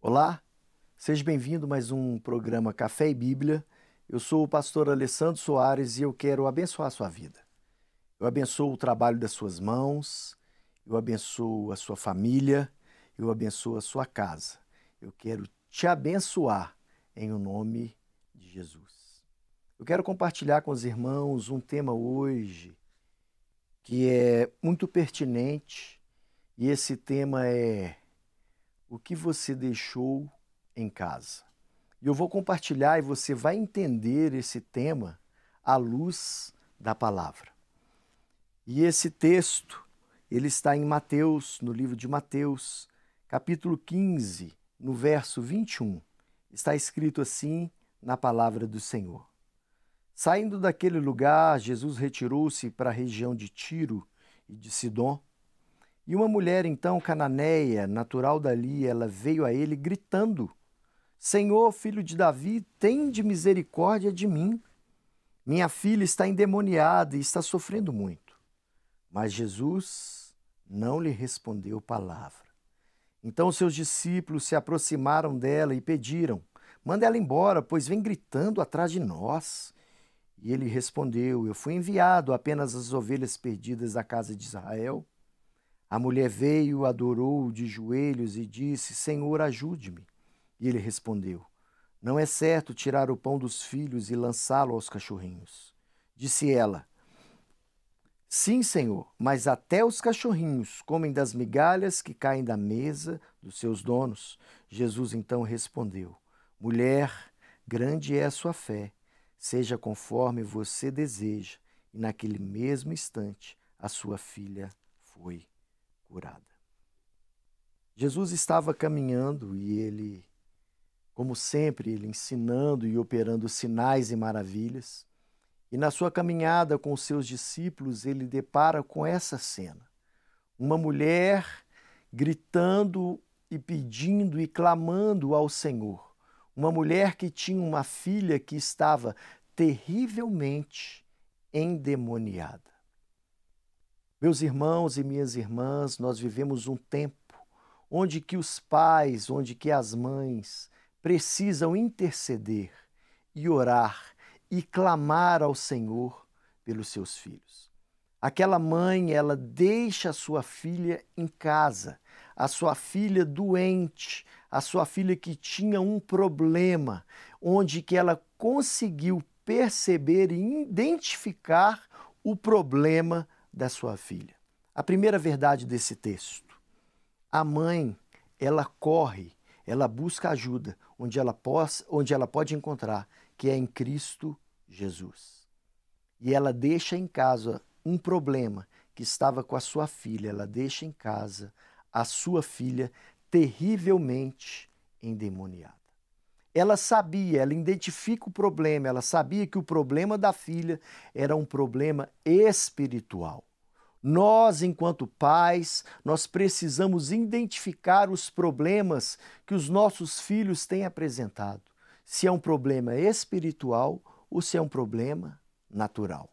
Olá, seja bem-vindo a mais um programa Café e Bíblia. Eu sou o pastor Alessandro Soares e eu quero abençoar a sua vida. Eu abençoo o trabalho das suas mãos, eu abençoo a sua família, eu abençoo a sua casa. Eu quero te abençoar em o nome de Jesus. Eu quero compartilhar com os irmãos um tema hoje que é muito pertinente e esse tema é o que você deixou em casa. E eu vou compartilhar e você vai entender esse tema à luz da palavra. E esse texto, ele está em Mateus, no livro de Mateus, capítulo 15, no verso 21. Está escrito assim na palavra do Senhor. Saindo daquele lugar, Jesus retirou-se para a região de Tiro e de Sidom. E uma mulher, então cananeia, natural dali, ela veio a ele gritando: Senhor, filho de Davi, tem de misericórdia de mim. Minha filha está endemoniada e está sofrendo muito. Mas Jesus não lhe respondeu palavra. Então seus discípulos se aproximaram dela e pediram: Manda ela embora, pois vem gritando atrás de nós. E ele respondeu: Eu fui enviado apenas às ovelhas perdidas da casa de Israel. A mulher veio, adorou de joelhos e disse: Senhor, ajude-me. E ele respondeu: Não é certo tirar o pão dos filhos e lançá-lo aos cachorrinhos. Disse ela: Sim, senhor, mas até os cachorrinhos comem das migalhas que caem da mesa dos seus donos. Jesus então respondeu: Mulher, grande é a sua fé seja conforme você deseja. E naquele mesmo instante, a sua filha foi curada. Jesus estava caminhando e ele, como sempre, ele ensinando e operando sinais e maravilhas. E na sua caminhada com os seus discípulos, ele depara com essa cena. Uma mulher gritando e pedindo e clamando ao Senhor uma mulher que tinha uma filha que estava terrivelmente endemoniada. Meus irmãos e minhas irmãs, nós vivemos um tempo onde que os pais, onde que as mães precisam interceder e orar e clamar ao Senhor pelos seus filhos. Aquela mãe, ela deixa a sua filha em casa, a sua filha doente, a sua filha que tinha um problema, onde que ela conseguiu perceber e identificar o problema da sua filha. A primeira verdade desse texto. A mãe, ela corre, ela busca ajuda onde ela, possa, onde ela pode encontrar, que é em Cristo Jesus. E ela deixa em casa um problema que estava com a sua filha. Ela deixa em casa a sua filha terrivelmente endemoniada. Ela sabia, ela identifica o problema, ela sabia que o problema da filha era um problema espiritual. Nós, enquanto pais, nós precisamos identificar os problemas que os nossos filhos têm apresentado, se é um problema espiritual ou se é um problema natural.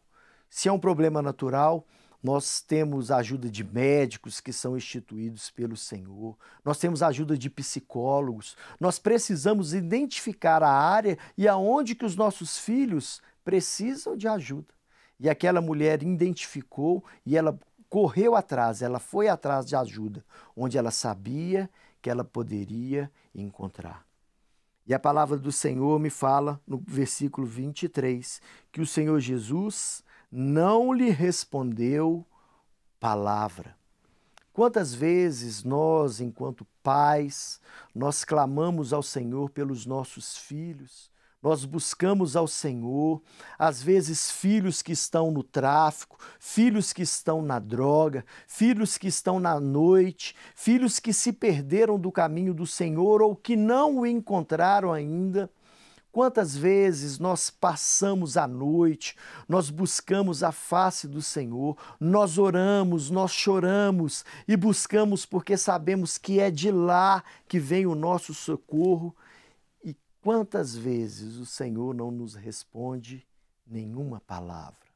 Se é um problema natural, nós temos a ajuda de médicos que são instituídos pelo Senhor, nós temos a ajuda de psicólogos, nós precisamos identificar a área e aonde que os nossos filhos precisam de ajuda. E aquela mulher identificou e ela correu atrás, ela foi atrás de ajuda, onde ela sabia que ela poderia encontrar. E a palavra do Senhor me fala no versículo 23 que o Senhor Jesus não lhe respondeu palavra. Quantas vezes nós, enquanto pais, nós clamamos ao Senhor pelos nossos filhos, nós buscamos ao Senhor, às vezes filhos que estão no tráfico, filhos que estão na droga, filhos que estão na noite, filhos que se perderam do caminho do Senhor ou que não o encontraram ainda. Quantas vezes nós passamos a noite, nós buscamos a face do Senhor, nós oramos, nós choramos e buscamos porque sabemos que é de lá que vem o nosso socorro. E quantas vezes o Senhor não nos responde nenhuma palavra?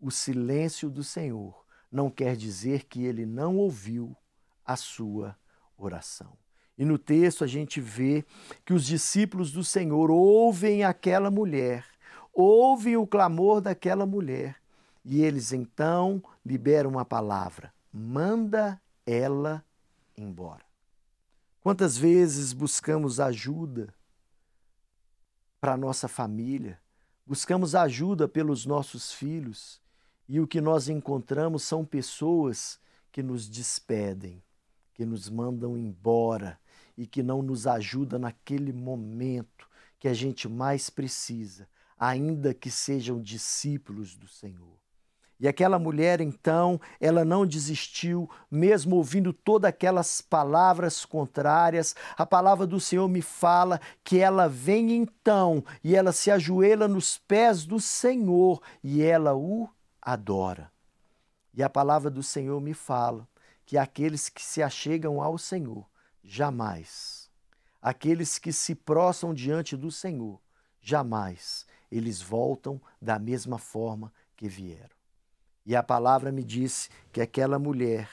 O silêncio do Senhor não quer dizer que ele não ouviu a sua oração. E no texto a gente vê que os discípulos do Senhor ouvem aquela mulher, ouvem o clamor daquela mulher, e eles então liberam uma palavra: manda ela embora. Quantas vezes buscamos ajuda para nossa família, buscamos ajuda pelos nossos filhos e o que nós encontramos são pessoas que nos despedem, que nos mandam embora, e que não nos ajuda naquele momento que a gente mais precisa, ainda que sejam discípulos do Senhor. E aquela mulher, então, ela não desistiu, mesmo ouvindo todas aquelas palavras contrárias. A palavra do Senhor me fala que ela vem então e ela se ajoelha nos pés do Senhor e ela o adora. E a palavra do Senhor me fala que aqueles que se achegam ao Senhor, jamais. Aqueles que se prostram diante do Senhor, jamais eles voltam da mesma forma que vieram. E a palavra me disse que aquela mulher,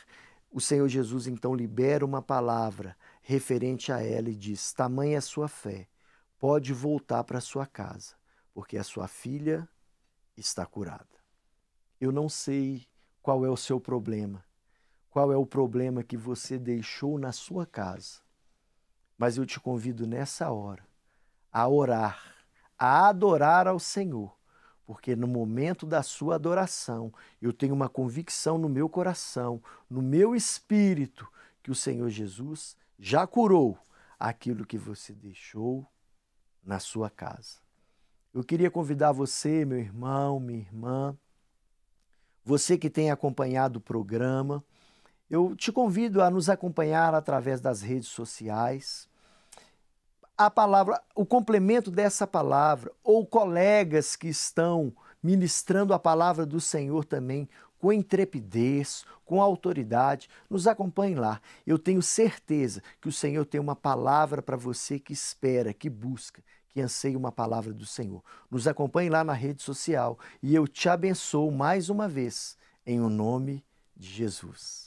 o Senhor Jesus então libera uma palavra referente a ela e diz: Tamanha é sua fé, pode voltar para sua casa, porque a sua filha está curada. Eu não sei qual é o seu problema, qual é o problema que você deixou na sua casa. Mas eu te convido nessa hora a orar, a adorar ao Senhor, porque no momento da sua adoração eu tenho uma convicção no meu coração, no meu espírito, que o Senhor Jesus já curou aquilo que você deixou na sua casa. Eu queria convidar você, meu irmão, minha irmã, você que tem acompanhado o programa, eu te convido a nos acompanhar através das redes sociais. A palavra, o complemento dessa palavra, ou colegas que estão ministrando a palavra do Senhor também com intrepidez, com autoridade, nos acompanhe lá. Eu tenho certeza que o Senhor tem uma palavra para você que espera, que busca, que anseia uma palavra do Senhor. Nos acompanhe lá na rede social e eu te abençoo mais uma vez, em o nome de Jesus.